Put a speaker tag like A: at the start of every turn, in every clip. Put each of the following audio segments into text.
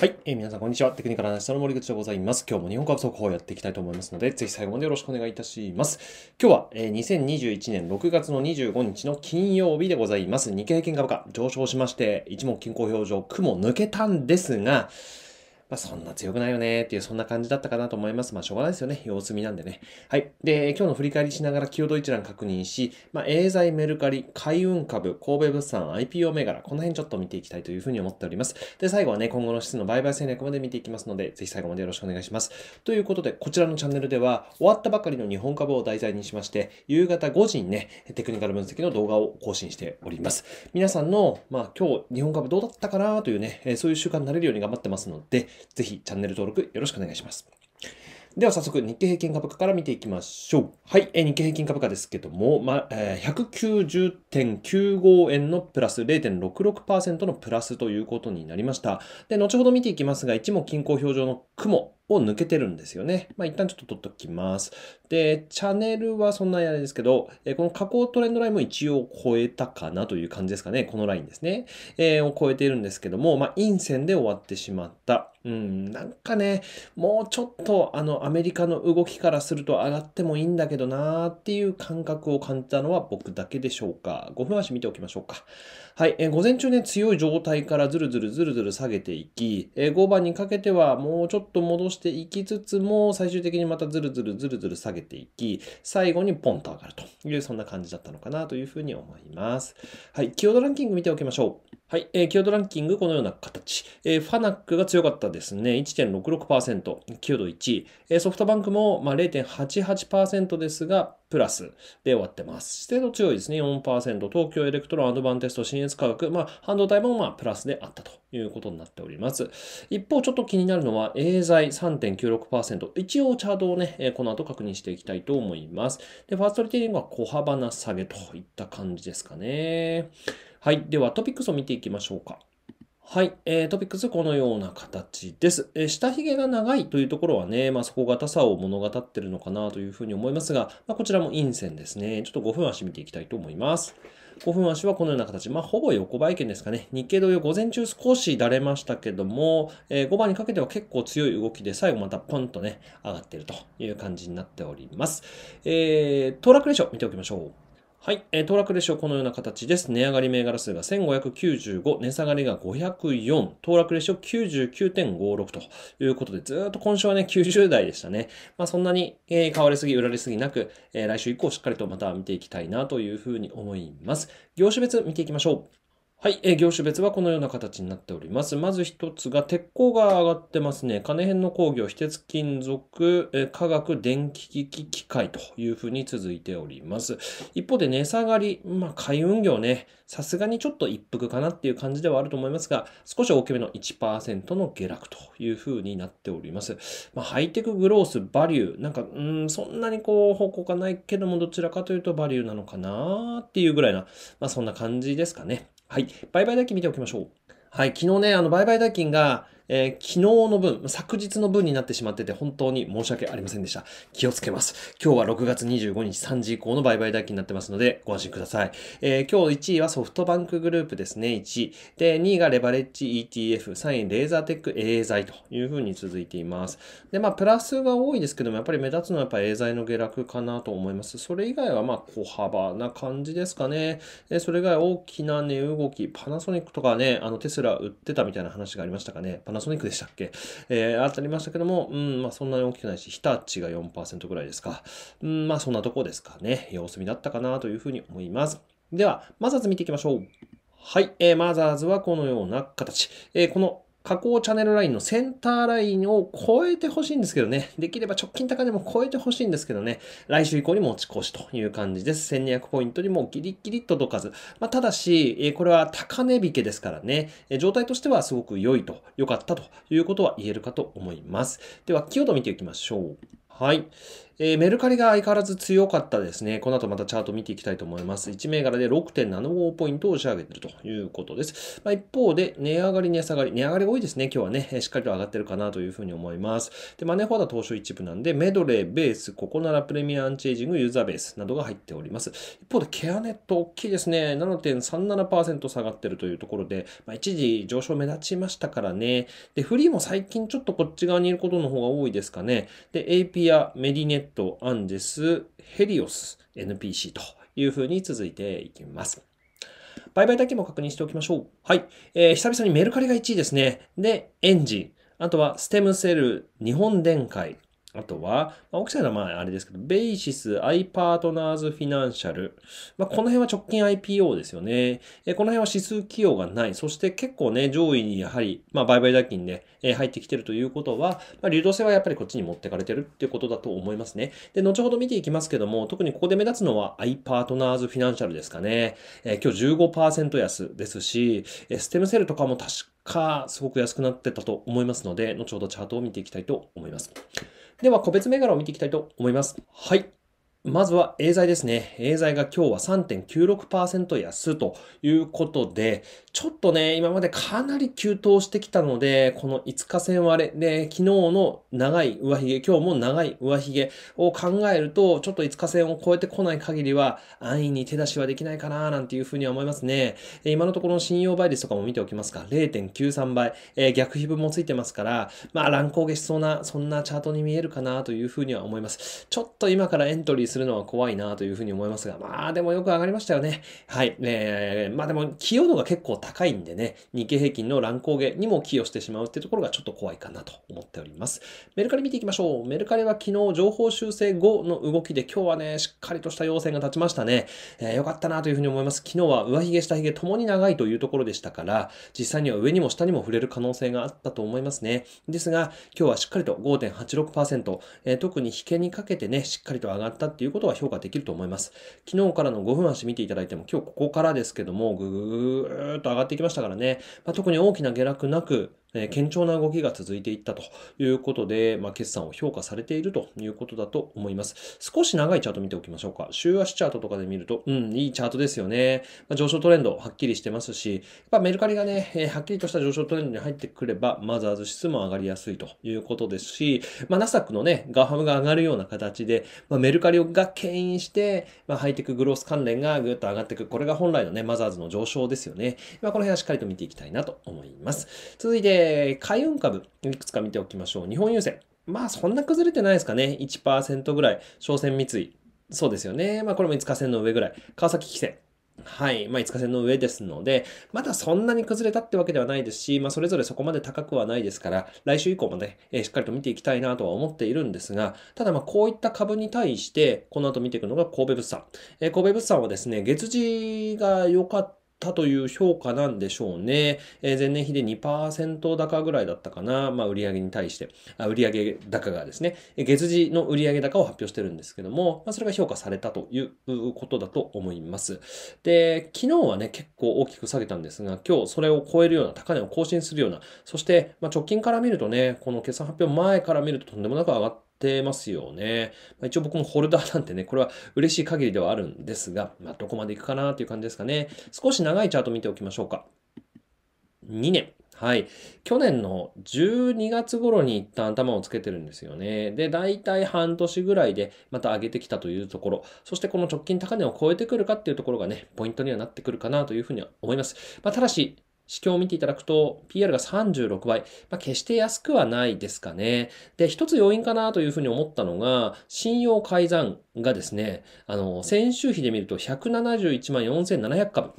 A: はい、えー、皆さんこんにちは。テクニカルアナリストの森口でございます。今日も日本株速報をやっていきたいと思いますので、ぜひ最後までよろしくお願いいたします。今日は、えー、2021年6月の25日の金曜日でございます。日経平均株価上昇しまして、一目均衡表情、雲抜けたんですが、まあ、そんな強くないよねっていう、そんな感じだったかなと思います。まあ、しょうがないですよね。様子見なんでね。はい。で、今日の振り返りしながら、寄与一覧確認し、まあ、エーザイ、メルカリ、海運株、神戸物産、IPO 銘柄、この辺ちょっと見ていきたいというふうに思っております。で、最後はね、今後の質の売買戦略まで見ていきますので、ぜひ最後までよろしくお願いします。ということで、こちらのチャンネルでは、終わったばかりの日本株を題材にしまして、夕方5時にね、テクニカル分析の動画を更新しております。皆さんの、まあ、今日、日本株どうだったかなというね、そういう習慣になれるように頑張ってますので、ぜひチャンネル登録よろしくお願いします。では早速日経平均株価から見ていきましょう。はい、えー、日経平均株価ですけども、まえー、190.95円のプラス0.66%のプラスということになりました。で、後ほど見ていきますが、一目均衡表上の雲を抜けてるんですよね。まあ、一旦ちょっと取っときます。で、チャンネルはそんなにあれですけど、えー、この下降トレンドラインも一応超えたかなという感じですかね。このラインですね。えー、を超えているんですけども、まあ、陰線で終わってしまった。うん、なんかね、もうちょっとあのアメリカの動きからすると上がってもいいんだけどなーっていう感覚を感じたのは僕だけでしょうか。5分足見ておきましょうか。はい、えー、午前中ね、強い状態からずるずるずるずる下げていき、えー、5番にかけてはもうちょっと戻していきつつも、最終的にまたずるずるずるずる下げていき、最後にポンと上がるという、そんな感じだったのかなというふうに思います。はい、キヨドランキング見ておきましょう。はい、えー、キヨドランキングこのような形。えー、ファナックが強かったですね、1.66%、9度1。ソフトバンクもま0.88%ですが、プラスで終わってます。指定度強いですね、4%。東京エレクトロンアドバンテスト新越価格。まあ、半導体もまあ、プラスであったということになっております。一方、ちょっと気になるのは、エーザイ3.96%。一応、チャートをね、この後確認していきたいと思います。で、ファーストリテイリングは小幅な下げといった感じですかね。はい。では、トピックスを見ていきましょうか。はい、えー、トピックスこのような形です。えー、下髭が長いというところはね、まあ、が多さを物語ってるのかなというふうに思いますが、まあ、こちらも陰線ですね。ちょっと5分足見ていきたいと思います。5分足はこのような形。まあ、ほぼ横ばい圏ですかね。日経同様、午前中少しだれましたけども、えー、5番にかけては結構強い動きで、最後またポンとね、上がってるという感じになっております。えー、騰落レシオ見ておきましょう。はい。えー、当落レシオこのような形です。値上がり銘柄数が1595、値下がりが504、当落レシオ99.56ということで、ずっと今週はね、90代でしたね。まあそんなに、えー、買われすぎ、売られすぎなく、えー、来週以降しっかりとまた見ていきたいなというふうに思います。業種別見ていきましょう。はい、え業種別はこのような形になっております。まず一つが、鉄鋼が上がってますね。金編の工業、非鉄金属、化学、電気機器、機械というふうに続いております。一方で値下がり、まあ、海運業ね、さすがにちょっと一服かなっていう感じではあると思いますが、少し大きめの1%の下落というふうになっております。まあ、ハイテクグロース、バリュー、なんか、うん、そんなにこう、方向がないけども、どちらかというとバリューなのかなっていうぐらいな、まあ、そんな感じですかね。はい。売買代金見ておきましょう。はい。昨日ね、あの、売買代金が、えー、昨日の分、昨日の分になってしまってて本当に申し訳ありませんでした。気をつけます。今日は6月25日3時以降の売買代金になってますのでご安心ください。えー、今日1位はソフトバンクグループですね、1位。で、2位がレバレッジ ETF、3位レーザーテックエーザイというふうに続いています。で、まあ、プラスが多いですけども、やっぱり目立つのはやっぱエーザイの下落かなと思います。それ以外はまあ、小幅な感じですかね。えそれ以外大きな値、動き、パナソニックとかね、あのテスラ売ってたみたいな話がありましたかね。パナナソニックでしたっけえー、当たりましたけども、うん、まあそんなに大きくないし、日立が4%ぐらいですか。うん、まあそんなとこですかね。様子見だったかなというふうに思います。では、マザーズ見ていきましょう。はい、えー、マザーズはこのような形。えー、この加工チャンネルラインのセンターラインを超えてほしいんですけどね。できれば直近高値も超えてほしいんですけどね。来週以降に持ち越しという感じです。1200ポイントにもギリギリ届かず。まあ、ただし、これは高値引けですからね。状態としてはすごく良いと、良かったということは言えるかと思います。では、キーワード見ていきましょう。はい。えー、メルカリが相変わらず強かったですね。この後またチャート見ていきたいと思います。1銘柄で6.75ポイントを押し上げてるということです。まあ、一方で、値上がり、値下がり、値上がり多いですね。今日はね、しっかりと上がってるかなというふうに思います。で、マネーフォワード東証一部なんで、メドレー、ベース、ココナラプレミアアンチエイジング、ユーザーベースなどが入っております。一方で、ケアネット大きいですね。7.37%下がってるというところで、まあ、一時上昇目立ちましたからね。で、フリーも最近ちょっとこっち側にいることの方が多いですかね。で、a p ピメディネット、ット、アンデス、ヘリオス、NPC というふうに続いていきます。売買だけも確認しておきましょう。はい。えー、久々にメルカリが1位ですね。で、エンジン。あとはステムセル、日本電解、あとは、まあ、奥さんはまああれですけど、ベーシス、アイパートナーズフィナンシャル。まあ、この辺は直近 IPO ですよね。えこの辺は指数企業がない。そして結構ね、上位にやはり、まあ、売買代金ね、え入ってきてるということは、まあ、流動性はやっぱりこっちに持ってかれてるっていうことだと思いますね。で、後ほど見ていきますけども、特にここで目立つのはアイパートナーズフィナンシャルですかね。え今日15%安ですし、ステムセルとかも確かすごく安くなってたと思いますので、後ほどチャートを見ていきたいと思います。では、個別銘柄を見ていきたいと思います。はい。まずはエーザイですね。エーザイが今日は3.96%安ということで、ちょっとね、今までかなり急騰してきたので、この5日線割れで、昨日の長い上髭、今日も長い上髭を考えると、ちょっと5日線を超えてこない限りは、安易に手出しはできないかな、なんていうふうには思いますね。今のところの信用倍率とかも見ておきますか。0.93倍。えー、逆皮分もついてますから、まあ乱高下しそうな、そんなチャートに見えるかな、というふうには思います。ちょっと今からエントリーするのは怖いな、というふうに思いますが、まあでもよく上がりましたよね。はい。えー、まあでも、器用度が結構高いんでね、日経平均の乱高下にも寄与してしまうっていうところがちょっと怖いかなと思っております。メルカリ見ていきましょう。メルカリは昨日情報修正後の動きで今日はね、しっかりとした要請が立ちましたね。えー、よかったなというふうに思います。昨日は上髭下髭ともに長いというところでしたから、実際には上にも下にも触れる可能性があったと思いますね。ですが、今日はしっかりと5.86%、えー、特に引けにかけてね、しっかりと上がったっていうことは評価できると思います。昨日からの5分足見ていただいても、今日ここからですけども、ぐーっと上がっていきましたからね、まあ、特に大きな下落なく、えー、堅調な動きが続いていったということで、まあ、決算を評価されているということだと思います。少し長いチャート見ておきましょうか。週足チャートとかで見ると、うん、いいチャートですよね。まあ、上昇トレンドはっきりしてますし、やっぱメルカリがね、えー、はっきりとした上昇トレンドに入ってくれば、マザーズ指数も上がりやすいということですし、まあ、ナサックのね、ガハムが上がるような形で、まあ、メルカリが牽引して、まあ、ハイテクグロース関連がぐっと上がっていく。これが本来のね、マザーズの上昇ですよね。まあ、この辺はしっかりと見ていきたいなと思います。続いて、ー、海運株、いくつか見ておきましょう。日本郵政。まあ、そんな崩れてないですかね。1%ぐらい。商船三井。そうですよね。まあ、これも5日線の上ぐらい。川崎汽船。はい。まあ、5日線の上ですので、まだそんなに崩れたってわけではないですし、まあ、それぞれそこまで高くはないですから、来週以降もね、えー、しっかりと見ていきたいなとは思っているんですが、ただまこういった株に対して、この後見ていくのが神戸物産。えー、神戸物産はですね、月次が良かったたという評価なんでしょうね。えー、前年比で2%高ぐらいだったかな。まあ、売上に対して、あ売上高がですね、月次の売上高を発表してるんですけども、まあ、それが評価されたということだと思います。で、昨日はね、結構大きく下げたんですが、今日それを超えるような、高値を更新するような、そして、まあ、直近から見るとね、この決算発表前から見るととんでもなく上がって、ってますよね。まあ、一応僕もホルダーなんてね、これは嬉しい限りではあるんですが、まあ、どこまでいくかなという感じですかね。少し長いチャート見ておきましょうか。2年。はい。去年の12月頃に一旦頭をつけてるんですよね。で、大体半年ぐらいでまた上げてきたというところ、そしてこの直近高値を超えてくるかっていうところがね、ポイントにはなってくるかなというふうには思います。まあ、ただし、市況を見ていただくと、PR が36倍。まあ、決して安くはないですかね。で、一つ要因かなというふうに思ったのが、信用改ざんがですね、あの、先週比で見ると171万4700株。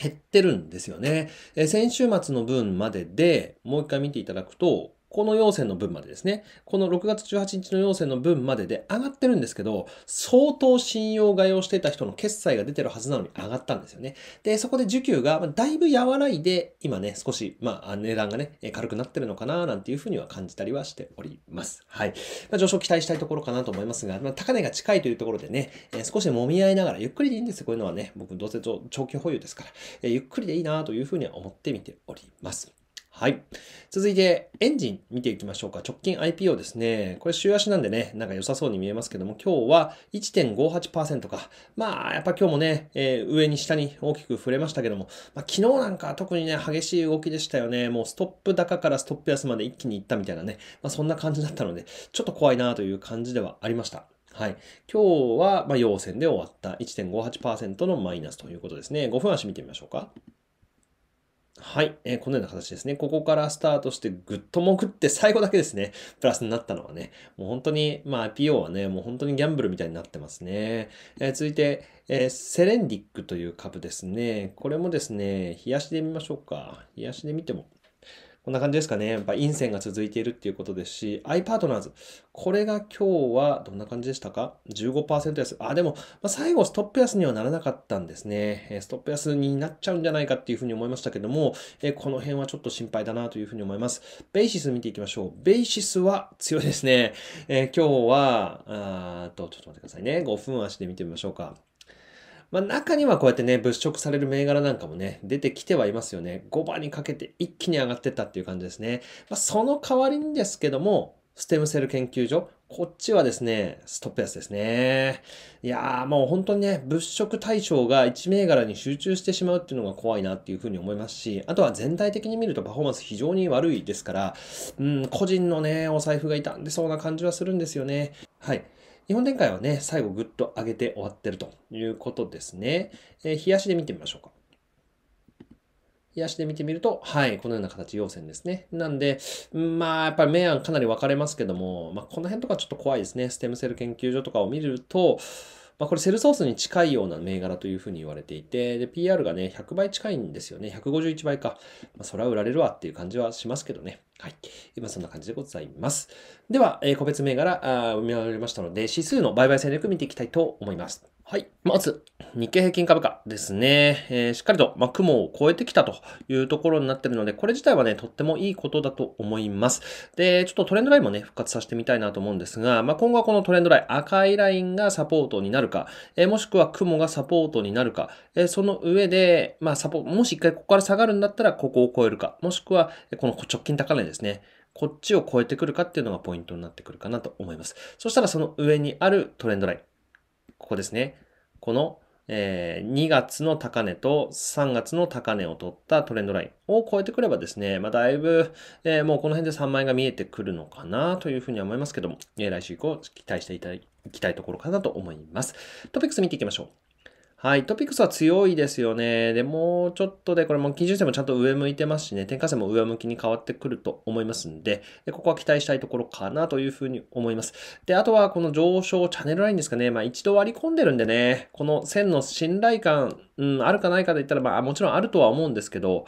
A: 減ってるんですよね。え先週末の分までで、もう一回見ていただくと、この要線の分までですね。この6月18日の要線の分までで上がってるんですけど、相当信用買いをしていた人の決済が出てるはずなのに上がったんですよね。で、そこで需給がだいぶ和らいで、今ね、少し、まあ、値段がね、軽くなってるのかな、なんていうふうには感じたりはしております。はい。まあ、上昇期待したいところかなと思いますが、まあ、高値が近いというところでね、えー、少し揉み合いながら、ゆっくりでいいんですよ。こういうのはね、僕、どうせ長期保有ですから、えー、ゆっくりでいいなというふうには思ってみております。はい。続いて、エンジン見ていきましょうか。直近 IPO ですね。これ週足なんでね、なんか良さそうに見えますけども、今日は1.58%か。まあ、やっぱ今日もね、えー、上に下に大きく触れましたけども、まあ、昨日なんか特にね、激しい動きでしたよね。もうストップ高からストップ安まで一気に行ったみたいなね、まあ、そんな感じだったので、ちょっと怖いなという感じではありました。はい。今日は、まあ、陽線で終わった1.58%のマイナスということですね。5分足見てみましょうか。はい、えー、このような形ですね。ここからスタートしてぐっと潜って最後だけですね、プラスになったのはね、もう本当に、まあ IPO はね、もう本当にギャンブルみたいになってますね。えー、続いて、えー、セレンディックという株ですね。これもですね、冷やしで見ましょうか。冷やしで見てもこんな感じですかね。やっぱ陰線が続いているっていうことですし、iPartners。これが今日はどんな感じでしたか ?15% 安。あ、でも、ま最後ストップ安にはならなかったんですね。ストップ安になっちゃうんじゃないかっていうふうに思いましたけども、えこの辺はちょっと心配だなというふうに思います。ベーシス見ていきましょう。ベーシスは強いですね。えー、今日は、あと、ちょっと待ってくださいね。5分足で見てみましょうか。まあ、中にはこうやってね、物色される銘柄なんかもね、出てきてはいますよね。5番にかけて一気に上がってったっていう感じですね。まあ、その代わりにですけども、ステムセル研究所、こっちはですね、ストップ安ですね。いやー、もう本当にね、物色対象が1銘柄に集中してしまうっていうのが怖いなっていうふうに思いますし、あとは全体的に見るとパフォーマンス非常に悪いですから、うん、個人のね、お財布が傷んでそうな感じはするんですよね。はい。日本展開はね、最後ぐっと上げて終わってるということですね。えー、冷やしで見てみましょうか。冷やしで見てみると、はい、このような形、要線ですね。なんで、まあ、やっぱり明暗かなり分かれますけども、まあ、この辺とかちょっと怖いですね。ステムセル研究所とかを見ると、まあ、これセルソースに近いような銘柄というふうに言われていて、で、PR がね、100倍近いんですよね。151倍か。まあ、それは売られるわっていう感じはしますけどね。はい。今そんな感じでございます。では、えー、個別銘柄あ見られましたので、指数の売買戦略見ていきたいと思います。はい。まず、日経平均株価ですね。えー、しっかりと、まあ、雲を越えてきたというところになってるので、これ自体はね、とってもいいことだと思います。で、ちょっとトレンドラインもね、復活させてみたいなと思うんですが、まあ、今後はこのトレンドライン、赤いラインがサポートになるか、えー、もしくは雲がサポートになるか、えー、その上で、まあ、サポもし一回ここから下がるんだったら、ここを超えるか、もしくは、この直近高値ですね、こっちを超えてくるかっていうのがポイントになってくるかなと思います。そしたらその上にあるトレンドライン。ここですね。この、えー、2月の高値と3月の高値を取ったトレンドラインを超えてくればですね、まあ、だいぶ、えー、もうこの辺で3万円が見えてくるのかなというふうに思いますけども、えー、来週以降期待していただきたいところかなと思います。トピックス見ていきましょう。はい、トピックスは強いですよね。で、もうちょっとで、これも基準線もちゃんと上向いてますしね、転換線も上向きに変わってくると思いますんで、でここは期待したいところかなというふうに思います。で、あとはこの上昇チャンネルラインですかね、まあ一度割り込んでるんでね、この線の信頼感、うん、あるかないかで言ったら、まあもちろんあるとは思うんですけど、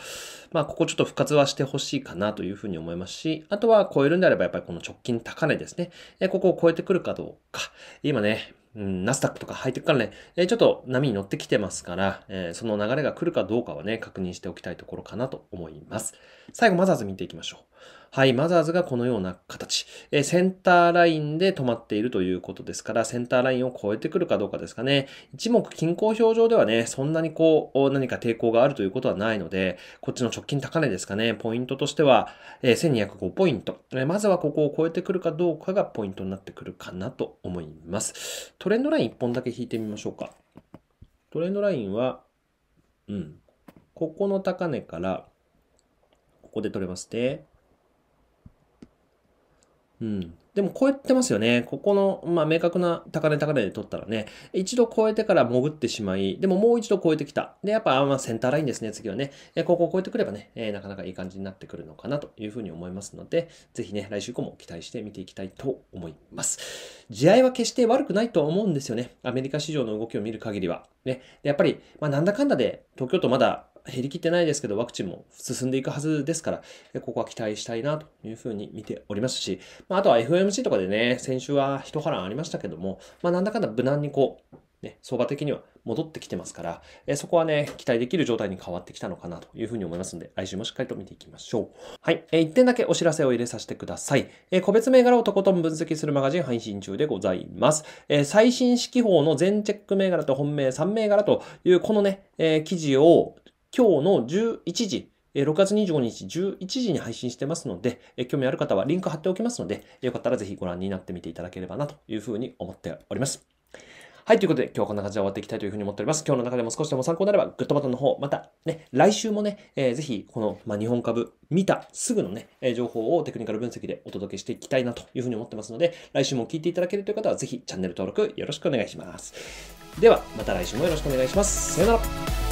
A: まあここちょっと復活はしてほしいかなというふうに思いますし、あとは超えるんであればやっぱりこの直近高値ですね、ここを超えてくるかどうか、今ね、うん、ナスダックとか入ってからね、えー、ちょっと波に乗ってきてますから、えー、その流れが来るかどうかはね、確認しておきたいところかなと思います。最後、マザーズ見ていきましょう。はい、マザーズがこのような形。えセンターラインで止まっているということですから、センターラインを超えてくるかどうかですかね。一目均衡表上ではね、そんなにこう、何か抵抗があるということはないので、こっちの直近高値ですかね、ポイントとしては、え1205ポイント、えまずはここを超えてくるかどうかがポイントになってくるかなと思います。トレンドライン1本だけ引いてみましょうか。トレンドラインは、うん、ここの高値から、ここで取れますね。うん。でも超えてますよね。ここの、まあ、明確な高値高値で取ったらね、一度超えてから潜ってしまい、でももう一度超えてきた。で、やっぱ、まあ、センターラインですね、次はね。えここを超えてくればね、えなかなかいい感じになってくるのかなというふうに思いますので、ぜひね、来週以降も期待して見ていきたいと思います。試合は決して悪くないとは思うんですよね。アメリカ市場の動きを見る限りは。ね、やっぱり、まあ、なんだかんだで、東京都まだ減りきってないですけど、ワクチンも進んでいくはずですから、ここは期待したいなというふうに見ておりますし、まあ、あとは FMC とかでね、先週は一波乱ありましたけども、まあ、なんだかんだ無難にこう、ね、相場的には戻ってきてますから、えそこはね、期待できる状態に変わってきたのかなというふうに思いますので、来週もしっかりと見ていきましょう。はい。えー、1点だけお知らせを入れさせてください。えー、個別銘柄をとことん分析するマガジン配信中でございます。えー、最新式法の全チェック銘柄と本命3銘柄という、このね、え記事を今日の11時、6月25日11時に配信してますので、興味ある方はリンク貼っておきますので、よかったらぜひご覧になってみていただければなというふうに思っております。はい、ということで今日はこんな感じで終わっていきたいというふうに思っております。今日の中でも少しでも参考になれば、グッドボタンの方、またね、来週もね、えー、ぜひこの、まあ、日本株見たすぐのね、え情報をテクニカル分析でお届けしていきたいなというふうに思ってますので、来週も聞いていただけるという方はぜひチャンネル登録よろしくお願いします。では、また来週もよろしくお願いします。さよなら。